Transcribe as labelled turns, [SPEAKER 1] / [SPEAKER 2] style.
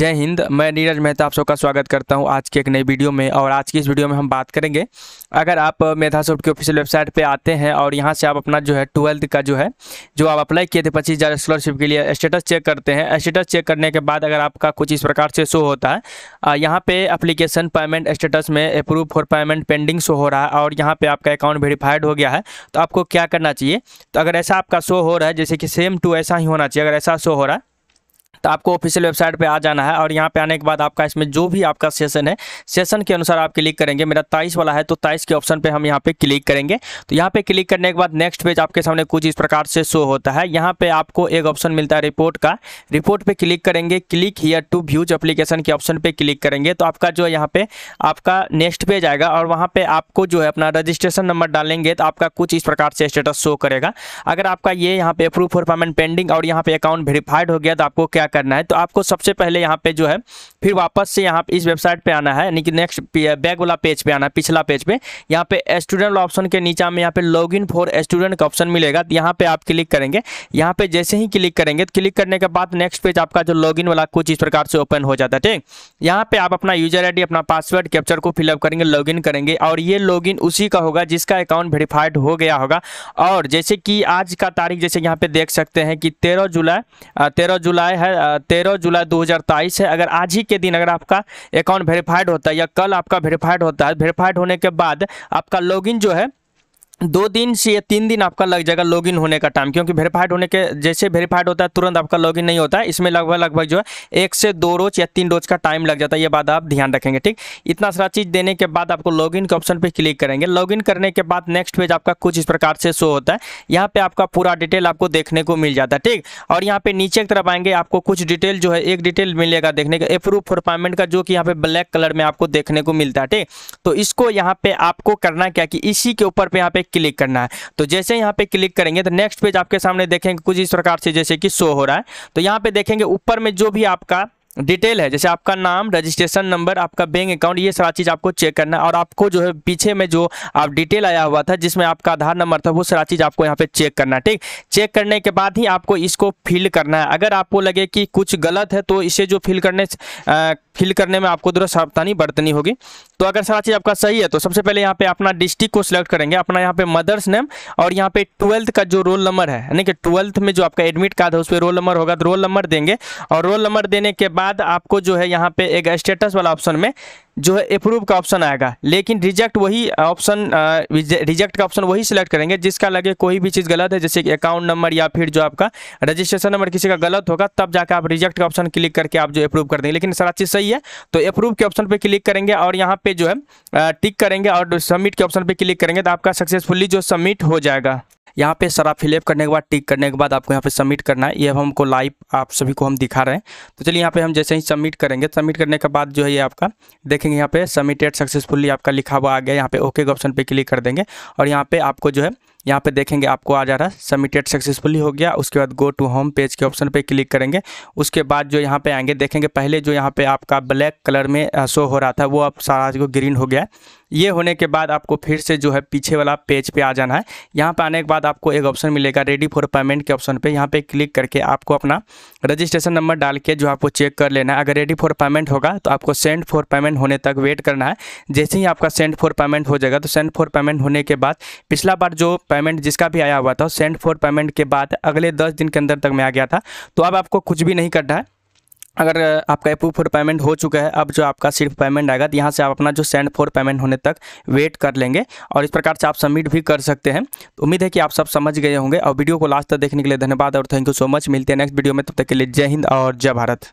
[SPEAKER 1] जय हिंद मैं नीरज मेहता आप सबका स्वागत करता हूं आज की एक नई वीडियो में और आज की इस वीडियो में हम बात करेंगे अगर आप मेधा सॉफ्ट की ऑफिशियल वेबसाइट पे आते हैं और यहां से आप अपना जो है ट्वेल्थ का जो है जो आप अप्लाई किए थे पच्चीस हज़ार स्कॉलरशिप के लिए स्टेटस चेक करते हैं स्टेटस चेक करने के बाद अगर आपका कुछ इस प्रकार से शो होता है यहाँ पर अप्लीकेशन पेमेंट स्टेटस में approve for payment pending show हो रहा है और यहाँ पर आपका अकाउंट वेरीफाइड हो गया है तो आपको क्या करना चाहिए तो अगर ऐसा आपका शो हो रहा है जैसे कि सेम टू ऐसा ही होना चाहिए अगर ऐसा शो हो रहा है तो आपको ऑफिशियल वेबसाइट पे आ जाना है और यहाँ पे आने के बाद आपका इसमें जो भी आपका सेशन है सेशन के अनुसार आप क्लिक करेंगे मेरा तेईस वाला है तो ताइस के ऑप्शन पे हम यहाँ पे क्लिक करेंगे तो यहाँ पे क्लिक करने के बाद नेक्स्ट पेज आपके सामने कुछ इस प्रकार से शो होता है यहाँ पे आपको एक ऑप्शन मिलता है रिपोर्ट का रिपोर्ट पर क्लिक करेंगे click here to views application के ऑप्शन पे क्लिक करेंगे तो आपका जो यहाँ पे आपका नेक्स्ट पेज आएगा और वहाँ पर आपको जो है अपना रजिस्ट्रेशन नंबर डालेंगे तो आपका कुछ इस प्रकार से स्टेटस शो करेगा अगर आपका ये यहाँ पे अप्रूव फॉर पेमेंट पेंडिंग और यहाँ पे अकाउंट वेरीफाइड हो गया तो आपको क्या करना है तो आपको सबसे पहले यहाँ पे जो है फिर वापस से यहाँ इस वेबसाइट पे आना है यानी कि नेक्स्ट बैग वाला पेज पे आना है पिछला पेज पे यहाँ पे स्टूडेंट ऑप्शन के नीचा में यहाँ पे लॉग इन फॉर स्टूडेंट का ऑप्शन मिलेगा तो यहाँ पे आप क्लिक करेंगे यहाँ पे जैसे ही क्लिक करेंगे तो क्लिक करने के बाद नेक्स्ट पेज आपका जो लॉग वाला कुछ इस प्रकार से ओपन हो जाता है ठीक यहाँ पे आप अपना यूजर आई अपना पासवर्ड कैप्चर को फिलअप करेंगे लॉग करेंगे और ये लॉग उसी का होगा जिसका अकाउंट वेरीफाइड हो गया होगा और जैसे कि आज का तारीख जैसे यहाँ पे देख सकते हैं कि तेरह जुलाई तेरह जुलाई है तेरह जुलाई तेईस है अगर आज ही के दिन अगर आपका अकाउंट वेरीफाइड होता है या कल आपका वेरीफाइड होता है वेरीफाइड होने के बाद आपका लॉगिन जो है दो दिन से या तीन दिन आपका लग जाएगा लॉगिन होने का टाइम क्योंकि वेरीफाइड होने के जैसे वेरीफाइड होता है तुरंत आपका लॉगिन नहीं होता है इसमें लगभग लगभग जो है एक से दो रोज या तीन रोज का टाइम लग जाता है ये बात आप ध्यान रखेंगे ठीक इतना सारा चीज़ देने के बाद आपको लॉगिन के ऑप्शन पर क्लिक करेंगे लॉगिन करने के बाद नेक्स्ट पेज आपका कुछ इस प्रकार से शो होता है यहाँ पर आपका पूरा डिटेल आपको देखने को मिल जाता है ठीक और यहाँ पर नीचे की तरफ आएंगे आपको कुछ डिटेल जो है एक डिटेल मिलेगा देखने का अप्रूव फॉर पेमेंट का जो कि यहाँ पे ब्लैक कलर में आपको देखने को मिलता है ठीक तो इसको यहाँ पे आपको करना क्या कि इसी के ऊपर पे यहाँ पे क्लिक करना है तो जैसे यहाँ पे क्लिक करेंगे तो नेक्स्ट पेज आपके सामने देखेंगे कुछ इस प्रकार से जैसे कि शो हो रहा है तो यहाँ पे देखेंगे ऊपर में जो भी आपका डिटेल है जैसे आपका नाम रजिस्ट्रेशन नंबर आपका बैंक अकाउंट ये सारा चीज़ आपको चेक करना है और आपको जो है पीछे में जो आप डिटेल आया हुआ था जिसमें आपका आधार नंबर था वो सारा चीज़ आपको यहाँ पे चेक करना है ठीक चेक करने के बाद ही आपको इसको फिल करना है अगर आपको लगे कि कुछ गलत है तो इसे जो फिल करने आ, फिल करने में आपको थोड़ा सावधानी बरतनी होगी तो अगर सारा चीज़ आपका सही है तो सबसे पहले यहाँ पे अपना डिस्ट्रिक्ट को सिलेक्ट करेंगे अपना यहाँ पे मदर्स नेम और यहाँ पे ट्वेल्थ का जो रोल नंबर है यानी कि ट्वेल्थ में जो आपका एडमिट कार्ड है उस पर रोल नंबर होगा तो रोल नंबर देंगे और रोल नंबर देने के बाद आपको जो है यहाँ पे एक स्टेटस वाला ऑप्शन में जो है अप्रूव का ऑप्शन आएगा लेकिन रिजेक्ट वही ऑप्शन uh, रिजेक्ट uh, का ऑप्शन वही सिलेक्ट करेंगे जिसका लगे कोई भी चीज़ गलत है जैसे कि अकाउंट नंबर या फिर जो आपका रजिस्ट्रेशन नंबर किसी का गलत होगा तब जाकर आप रिजेक्ट का ऑप्शन क्लिक करके आप जो अप्रूव कर देंगे लेकिन सारा चीज़ सही है तो अप्रूव के ऑप्शन पर क्लिक करेंगे और यहाँ पर जो है टिक uh, करेंगे और सबमिट के ऑप्शन पर क्लिक करेंगे तो आपका सक्सेसफुली जो सबमिट हो जाएगा यहाँ पे सर आप करने के बाद टिक करने के बाद आपको यहाँ पे सबमिट करना है ये हमको लाइव आप सभी को हम दिखा रहे हैं तो चलिए यहाँ पे हम जैसे ही सबमिट करेंगे सबमिट करने के बाद जो है ये आपका देखेंगे यहाँ पे सबमिटेड सक्सेसफुली आपका लिखा हुआ आ गया यहाँ पे ओके के ऑप्शन पर क्लिक कर देंगे और यहाँ पे आपको जो है यहाँ पे देखेंगे आपको आ जा रहा है सबमिटेड सक्सेसफुली हो गया उसके बाद गो टू होम पेज के ऑप्शन पे क्लिक करेंगे उसके बाद जो यहाँ पे आएंगे देखेंगे पहले जो यहाँ पे आपका ब्लैक कलर में शो uh, हो रहा था वो अब सारा जो ग्रीन हो गया ये होने के बाद आपको फिर से जो है पीछे वाला पेज पे आ जाना है यहाँ पे आने के बाद आपको एक ऑप्शन मिलेगा रेडी फॉर पेमेंट के ऑप्शन पे यहाँ पे क्लिक करके आपको अपना रजिस्ट्रेशन नंबर डाल के जो आपको चेक कर लेना है अगर रेडी फॉर पेमेंट होगा तो आपको सेंड फॉर पेमेंट होने तक वेट करना है जैसे ही आपका सेंड फॉर पेमेंट हो जाएगा तो सेंड फॉर पेमेंट होने के बाद पिछला बार जो पेमेंट जिसका भी आया हुआ था सेंड फॉर पेमेंट के बाद अगले दस दिन के अंदर तक में आ गया था तो अब आपको कुछ भी नहीं करना है अगर आपका अप्रूव फॉर पेमेंट हो चुका है अब जो आपका सिर्फ पेमेंट आएगा तो यहाँ से आप अपना जो सेंड फॉर पेमेंट होने तक वेट कर लेंगे और इस प्रकार से आप सबमिट भी कर सकते हैं तो उम्मीद है कि आप सब समझ गए होंगे और वीडियो को लास्ट तक देखने के लिए धन्यवाद और थैंक यू सो मच मिलते हैं नेक्स्ट वीडियो में तब तक के लिए जय हिंद और जय भारत